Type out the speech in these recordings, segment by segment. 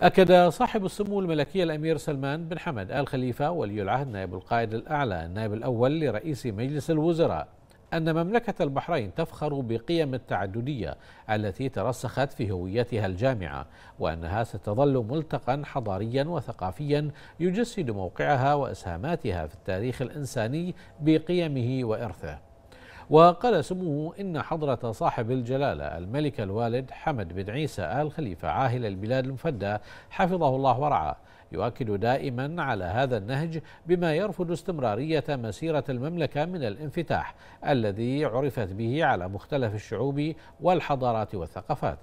أكد صاحب السمو الملكي الأمير سلمان بن حمد آل خليفة ولي العهد نائب القائد الأعلى النائب الأول لرئيس مجلس الوزراء أن مملكة البحرين تفخر بقيم التعددية التي ترسخت في هويتها الجامعة وأنها ستظل ملتقا حضاريا وثقافيا يجسد موقعها وإسهاماتها في التاريخ الإنساني بقيمه وإرثه وقال سموه إن حضرة صاحب الجلالة الملك الوالد حمد بن عيسى آل خليفة عاهل البلاد المفدى حفظه الله ورعاه يؤكد دائما على هذا النهج بما يرفض استمرارية مسيرة المملكة من الانفتاح الذي عرفت به على مختلف الشعوب والحضارات والثقافات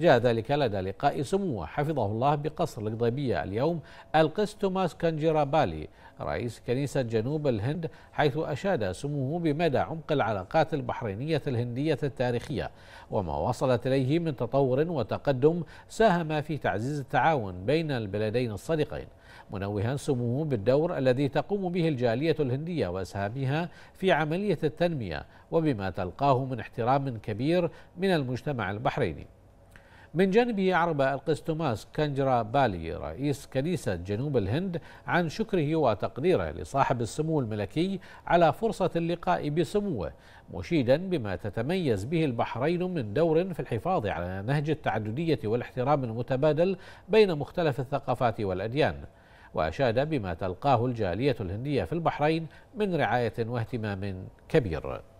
جاء ذلك لدى لقاء سموه حفظه الله بقصر القضيبية اليوم القس توماس كانجيرابالي رئيس كنيسة جنوب الهند حيث أشاد سموه بمدى عمق العلاقات البحرينية الهندية التاريخية وما وصلت إليه من تطور وتقدم ساهم في تعزيز التعاون بين البلدين الصديقين منوها سموه بالدور الذي تقوم به الجالية الهندية وإسهامها في عملية التنمية وبما تلقاه من احترام كبير من المجتمع البحريني من جانبه أعرب توماس كانجرا بالي رئيس كنيسة جنوب الهند عن شكره وتقديره لصاحب السمو الملكي على فرصة اللقاء بسموه مشيدا بما تتميز به البحرين من دور في الحفاظ على نهج التعددية والاحترام المتبادل بين مختلف الثقافات والأديان وأشاد بما تلقاه الجالية الهندية في البحرين من رعاية واهتمام كبير